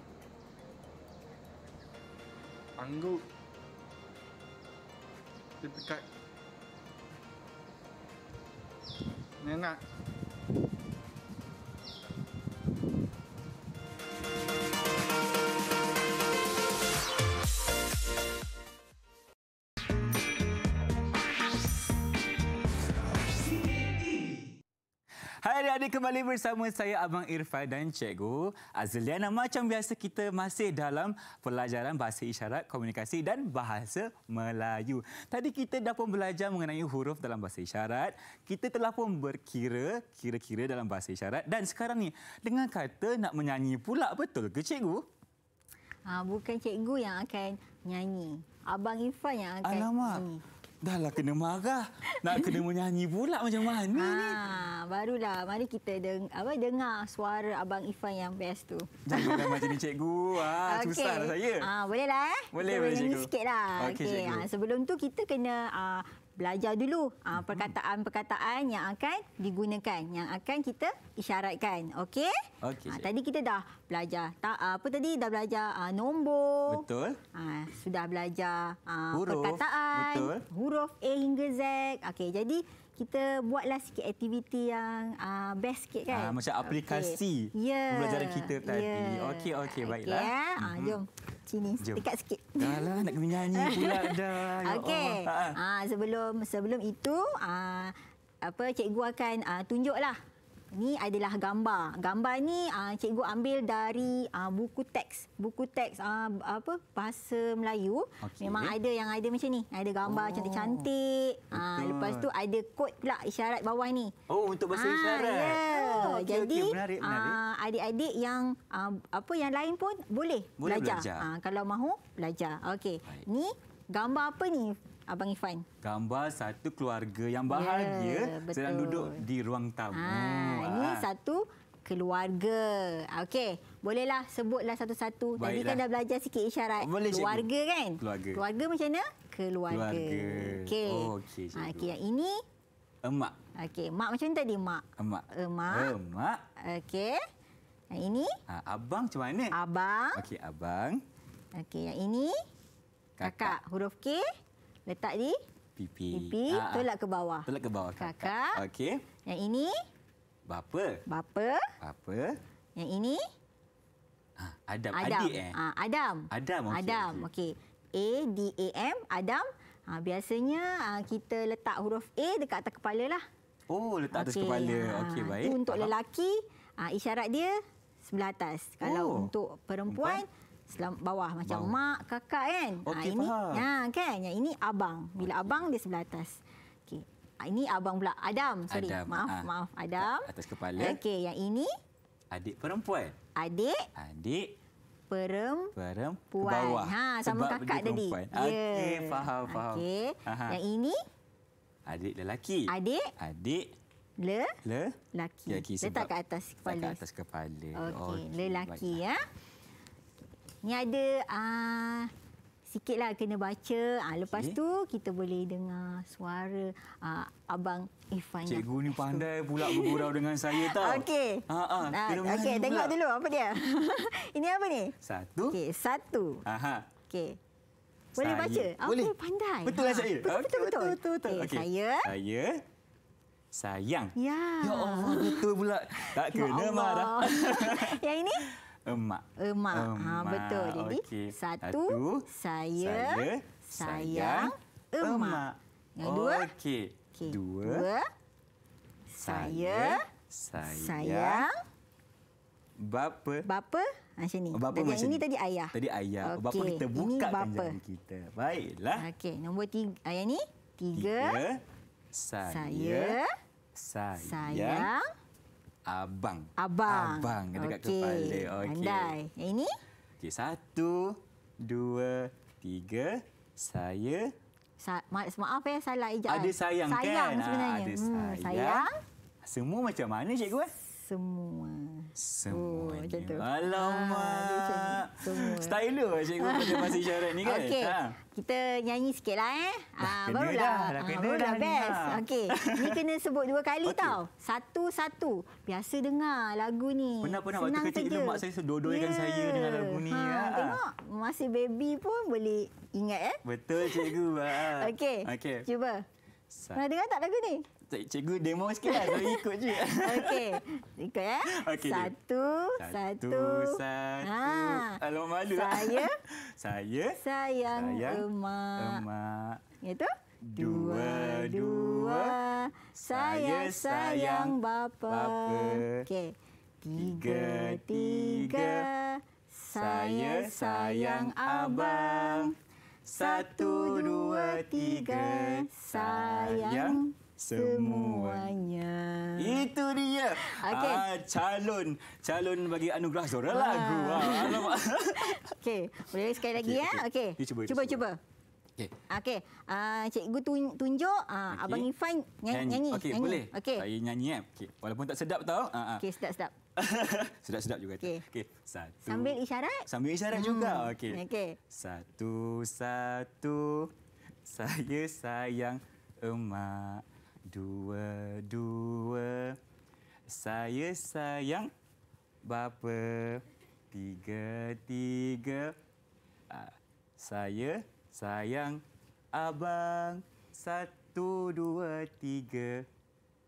Anggu. Tipikat. Nenak. kembali bersama saya Abang Irfan dan Cikgu Azliana. Macam biasa kita masih dalam pelajaran bahasa isyarat, komunikasi dan bahasa Melayu. Tadi kita dah pun belajar mengenai huruf dalam bahasa isyarat. Kita telah pun berkira, kira-kira dalam bahasa isyarat. Dan sekarang ni dengan kata nak menyanyi pula betul ke Cikgu? Ha, bukan Cikgu yang akan nyanyi. Abang Irfan yang akan Alamak. nyanyi. Dah lah kena marah. Nak kena menyanyi pula macam mana ha, ni? Barulah. Mari kita deng apa, dengar suara Abang Ifan yang best tu. Janganlah macam ni cikgu. Ha, okay. Susah lah saya. Ha, ah, bolehlah, eh. Boleh, boleh cikgu. Kita boleh sikit lah. Okay, okay. Ha, ah, sebelum tu kita kena uh, belajar dulu perkataan-perkataan ah, yang akan digunakan yang akan kita isyaratkan okey okay, ah, tadi kita dah belajar tak ah, apa tadi dah belajar nombor betul sudah belajar huruf, perkataan betul. huruf a hingga z okey jadi kita buatlah sikit aktiviti yang uh, best sikit kan uh, macam aplikasi okay. Ya. yeah. pembelajaran kita tadi ya. okey okey okay, baiklah ya yeah. uh, mhm. jom mm-hmm sini Jom. dekat sikit. Alah nak kena nyanyi pula dah. Ya Okey. Ah ha, sebelum sebelum itu ah apa cikgu akan ah, tunjuklah ini adalah gambar. Gambar ni uh, cikgu ambil dari uh, buku teks. Buku teks uh, apa bahasa Melayu. Okay. Memang ada yang ada macam ni. Ada gambar oh. cantik-cantik. Uh, lepas tu ada kod pula isyarat bawah ni. Oh untuk bahasa ah, isyarat. Yeah. Oh, okay, Jadi okay, okay. Uh, yang uh, apa yang lain pun boleh, boleh belajar. belajar. Uh, kalau mahu belajar. Okey. Ni gambar apa ni? Abang Ifan. Gambar satu keluarga yang bahagia ya, sedang duduk di ruang tamu. Ha, ha. Ini satu keluarga. Okey, bolehlah sebutlah satu-satu. Tadi kan dah belajar sikit isyarat. Boleh keluarga cikgu. kan? Keluarga. keluarga macam mana? Keluarga. Okey. Okey, oh, okay, ha, ah, yang ini? Emak. Okey, emak macam mana tadi? emak. Emak. Emak. Emak. Okey. Yang ini? Ha, abang macam mana? Abang. Okey, abang. Okey, yang ini? Kakak. Kakak. Huruf K? Letak di pipi. Pipi Aa, ah, ah. tolak ke bawah. Tolak ke bawah. Kakak. Okey. Yang ini? Bapa. Bapa? Bapa. Yang ini? Ha, Adam. Adam. Adik eh. Ha, Adam. Adam. Okay. Adam. Okey. A D A M Adam. Ha, biasanya kita letak huruf A dekat atas kepala lah. Oh, letak okay. atas kepala. Okey, baik. Itu untuk lelaki, ha, isyarat dia sebelah atas. Kalau oh. untuk perempuan? selam, bawah macam Bang. mak, kakak kan. Okay, ha ah, ini. Faham. Ha kan? Yang ini abang. Bila okay. abang dia sebelah atas. Okey. Ha, ini abang pula Adam. Sorry. Adam. Maaf, ha. maaf. Adam. Atas kepala. Okey, yang ini adik perempuan. Adik? Adik perempuan. Bawah. Ha sama Sebab kakak tadi. Ya. Okey, yeah. faham, faham. Okey. Yang ini adik lelaki. Adik? Adik le le laki. Letak kat atas kepala. Letak kat atas kepala. Okey, okay. lelaki ya. Ni ada uh, ah, sikitlah kena baca. Uh, lepas okay. tu kita boleh dengar suara uh, abang Ifan. Cikgu ni pandai pula bergurau dengan saya tau. Okey. Ha ah. Ha, uh, Okey, tengok dulu apa dia. ini apa ni? Satu. Okey, satu. Aha. Okey. Boleh saya. baca? Boleh. Okay, pandai. Betul lah saya. Betul, betul, betul. betul, betul, betul. Okay, okay. Saya. Saya. Sayang. Ya. Ya Allah, betul pula. Tak ya kena marah. Yang ini? emak. Emak. emak. Ha, betul. Jadi okay. satu, satu saya, saya sayang emak. Yang dua. Okay. Dua, dua saya sayang, sayang bapa. Bapa? Ha, macam ni. Oh, bapa Dan macam ini ni. tadi ayah. Tadi ayah. Okay. Oh, bapa kita buka kan kita. Baiklah. Okey, nombor tiga. Ayah ni. Tiga. tiga saya, saya. Sayang. sayang abang. Abang. Abang dekat okay. kepala. Okey. Andai. ini? Okey, satu, dua, tiga. Saya. Sa ma maaf ya, salah ijaz. Ada sayang, sayang kan? Sayang sebenarnya. Ada hmm, sayang. Semua macam mana, cikgu? Eh? semua. Semua. Oh, macam tu. Alamak. Ah, semua. Styler lah cikgu pun dia masih syarat ni kan. Okay. Ha. Kita nyanyi sikit lah eh. Dah ha, barulah. Dah, dah ah, kena barulah dah best. Dah. Ha. Okay. Ni kena sebut dua kali okay. tau. Satu-satu. Biasa dengar lagu ni. Pernah-pernah waktu kecil tu mak saya sedodoikan yeah. saya dengan lagu ni. Ha, ha. Tengok. Masih baby pun boleh ingat eh. Betul cikgu. Ha. Okey, okay. Cuba. Sa- pernah dengar tak lagu ni? cikgu demo sikit lah. Saya ikut je. Okey. Ikut ya. Eh. Okay, satu, satu. Satu. Satu. Ha. Alamak malu lah. Saya. Saya. Sayang, sayang emak. Emak. Itu? Dua, dua. Saya sayang bapa. Okey. Tiga, tiga. Saya sayang abang. Satu, dua, tiga. sayang semuanya. Itu dia. Okay. Uh, ah, calon calon bagi anugerah Zora uh. Ah. lagu. Ah, okey, boleh sekali lagi ya? Okey. Okay. Cuba, cuba cuba. Okey. Okey. Uh, cikgu tunjuk uh, okay. abang Ifan nyanyi nyanyi. Okey, boleh. Okay. Saya nyanyi eh. Okey. Walaupun tak sedap tau. Ha uh, uh. Okey, sedap-sedap. Sedap-sedap juga. Okey. Okay. Satu. Sambil isyarat? Sambil isyarat hmm. juga. Okey. Okey. Satu, satu. Saya sayang emak. Dua, dua. Saya sayang bapa. Tiga, tiga. Ah, saya sayang abang. Satu, dua, tiga.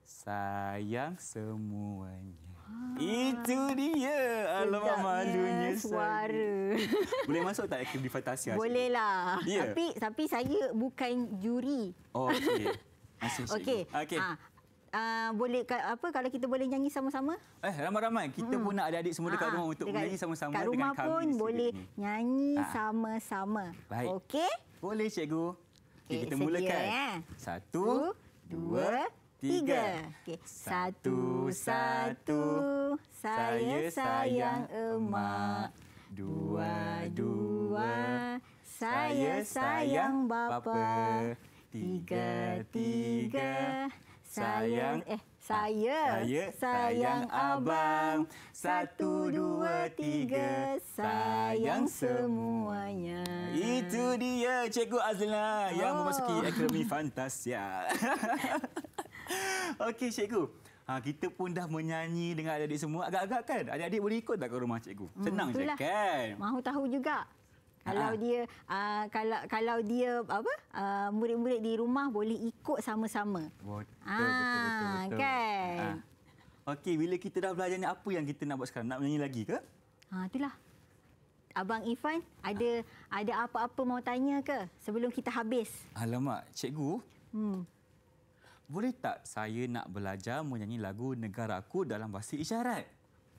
Sayang semuanya. Ha. Itu dia. Alamak malunya suara. Saya. Boleh masuk tak ke Bifatasia? Boleh lah. Yeah. Tapi, tapi saya bukan juri. Oh, okay. Okey. Okey. Ha. Uh, boleh apa kalau kita boleh nyanyi sama-sama? Eh ramai-ramai kita hmm. pun nak adik-adik semua dekat ha, rumah untuk dekat, menyanyi sama-sama dengan kami. rumah pun boleh ni. nyanyi ah. sama-sama. Baik. Okey? Boleh cikgu. Okay, okay, kita mulakan. ya? Satu, dua, tiga. Okay. Satu, satu, saya sayang emak. Dua, dua, saya sayang bapa tiga tiga sayang eh saya saya sayang abang satu dua tiga sayang semuanya itu dia cikgu Azla oh. yang memasuki akademi fantasia okey cikgu Ha, kita pun dah menyanyi dengan adik-adik semua. Agak-agak kan? Adik-adik boleh ikut tak ke rumah cikgu? Hmm, Senang hmm, je kan? Mahu tahu juga kalau uh dia uh, kalau kalau dia apa uh, murid-murid di rumah boleh ikut sama-sama. Betul ah, betul, Kan. uh Okey, bila kita dah belajar ni apa yang kita nak buat sekarang? Nak menyanyi lagi ke? Ha itulah. Abang Ifan ada uh ada apa-apa mau tanya ke sebelum kita habis? Alamak, cikgu. Hmm. Boleh tak saya nak belajar menyanyi lagu negaraku dalam bahasa isyarat?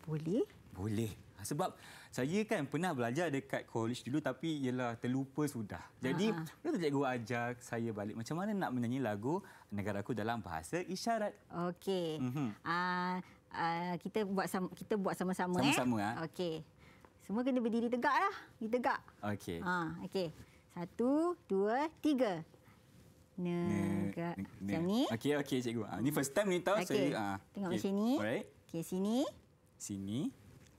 Boleh? Boleh. Sebab saya kan pernah belajar dekat college dulu tapi ialah terlupa sudah. Jadi, bila tu cikgu ajar saya balik macam mana nak menyanyi lagu negaraku dalam bahasa isyarat. Okey. Mm-hmm. Uh, uh, kita buat sama, kita buat sama-sama, sama-sama eh. Sama-sama. Ha? Okey. Semua kena berdiri tegaklah. Kita tegak. Okey. Ha, uh, okey. Satu, dua, tiga. Negara. Macam ni. Okey, okey cikgu. Uh, ni first time ni tahu. Okay. So, uh, Tengok okay. macam ni. Alright. Okey, sini. Sini.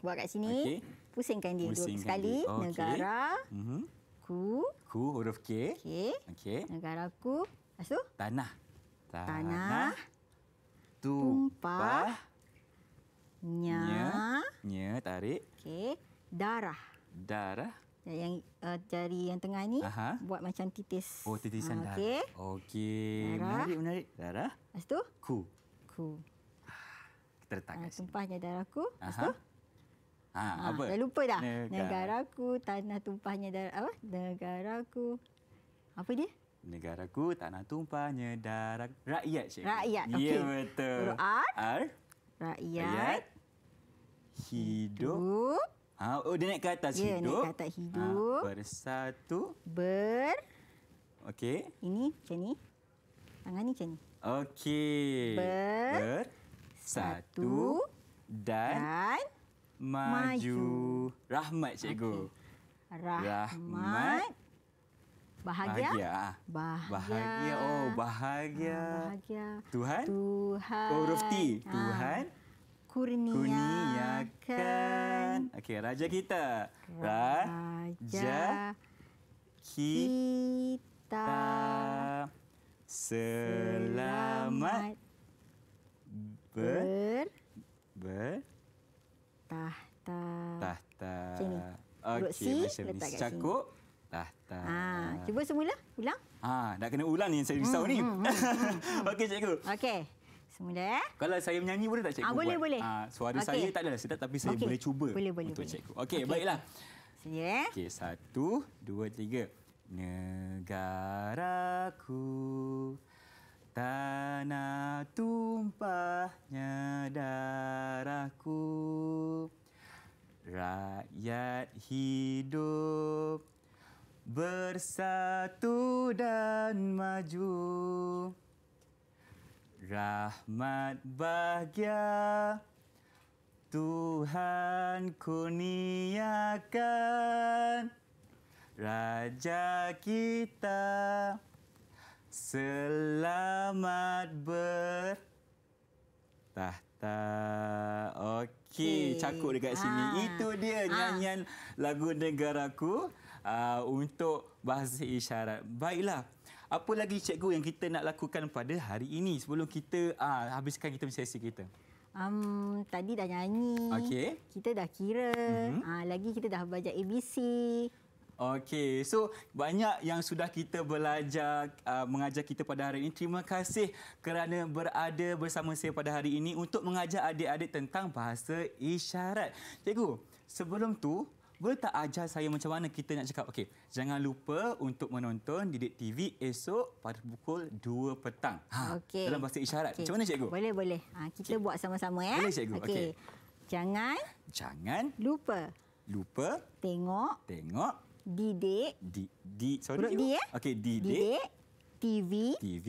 Buat kat sini. Okey pusingkan dia pusingkan dua sekali. Dia. Okay. Negara. Mhm. Ku. Ku huruf K. K. Okay. Negara ku. Lepas tu? Tanah. Tanah. Tanah. Tumpah. Nya. Nya. Tarik. Okay. Darah. Darah. Ya, yang uh, jari yang tengah ni Aha. buat macam titis. Oh, titisan ah, darah. Okey. Okay. Menarik, menarik. Darah. Lepas tu? Ku. Ku. Kita ah, letak uh, sini. Tumpahnya darah ku. Lepas tu? Ha, ha apa? Dah lupa dah. Negaraku, tanah tumpahnya darah. Apa? Negaraku. Apa dia? Negaraku, tanah tumpahnya darah. Rakyat, Cikgu. Rakyat, ya, okey. Ya, betul. R. R. Rakyat. Rakyat. Hidup. Ha, oh, dia naik ke atas yeah, hidup. Ya, naik ke atas hidup. Ha, bersatu. Ber. Okey. Ini macam ni. Tangan ni macam ni. Okey. Ber. Ber. Satu. Dan. Dan maju. Rahmat cikgu. Okay. Rahmat. Bahagia. Bahagia. bahagia. bahagia. Oh, bahagia. Ah, bahagia. Tuhan. Tuhan. Oh, Rufti. Ah. Tuhan. Kurniakan. Kurniakan. Okey, Raja kita. Raja. Kita. Selamat. Ber. Ber. ber tahta. Tahta. Sini. Okay, macam ni. Cakup. Tahta. Ha, cuba semula. Ulang. Ha, dah kena ulang ni saya risau hmm, ni. Hmm, hmm. hmm, hmm, hmm. Okey, cikgu. Okey. Semula eh. Kalau saya menyanyi boleh tak cikgu? Ha, boleh, buat? boleh. Ha, suara okay. saya tak adalah sedap tapi saya okay. boleh cuba boleh, boleh, untuk boleh. cikgu. Okey, okay. baiklah. Sini eh. Okey, satu, dua, tiga. Negaraku. Tanah tumpahnya darahku Rakyat hidup bersatu dan maju Rahmat bahagia Tuhan kurniakan Raja kita Selamat ber tahta. Okey, cakup dekat ha. sini. Itu dia ha. nyanyian lagu negaraku uh, untuk bahasa isyarat. Baiklah. Apa lagi cikgu yang kita nak lakukan pada hari ini sebelum kita uh, habiskan kita sesi kita? Um, tadi dah nyanyi. Okey. Kita dah kira. Mm-hmm. Uh, lagi kita dah belajar ABC. Okey, so banyak yang sudah kita belajar uh, mengajar kita pada hari ini. Terima kasih kerana berada bersama saya pada hari ini untuk mengajar adik-adik tentang bahasa isyarat. Cikgu, sebelum tu boleh tak ajar saya macam mana kita nak cakap? Okey, jangan lupa untuk menonton Didik TV esok pada pukul 2 petang. Ha, okay. Dalam bahasa isyarat. Okay. Macam mana cikgu? Boleh, boleh. Ha, kita okay. buat sama-sama. Ya? Boleh cikgu. Okey. Okay. Jangan. Jangan. Lupa. Lupa. Tengok. Tengok didik. Di, di, sorry. Huruf D, ya? Eh? Okey, didik. Didik. TV. TV.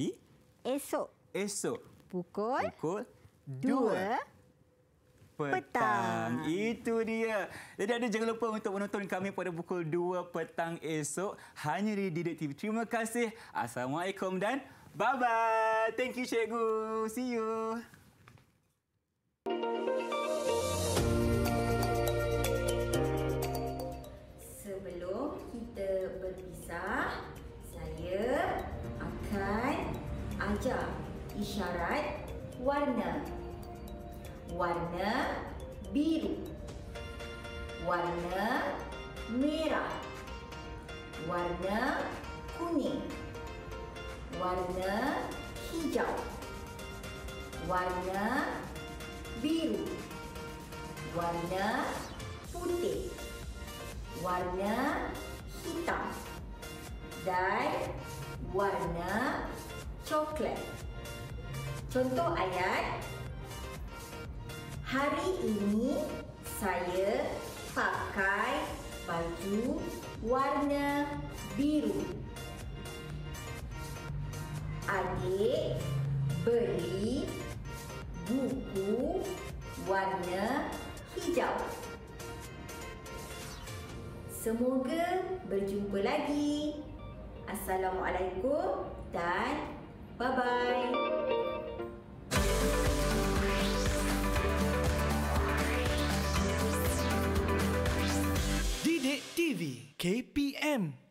Esok. Esok. Pukul. Pukul. Dua. Petang. petang. Itu dia. Jadi ada jangan lupa untuk menonton kami pada pukul 2 petang esok. Hanya di Didik TV. Terima kasih. Assalamualaikum dan bye-bye. Thank you, Cikgu. See you. sahaja isyarat warna. Warna biru. Warna merah. Warna kuning. Warna hijau. Warna biru. Warna putih. Warna hitam. Dan warna coklat. Contoh ayat. Hari ini saya pakai baju warna biru. Adik beli buku warna hijau. Semoga berjumpa lagi. Assalamualaikum dan Bye bye. KPM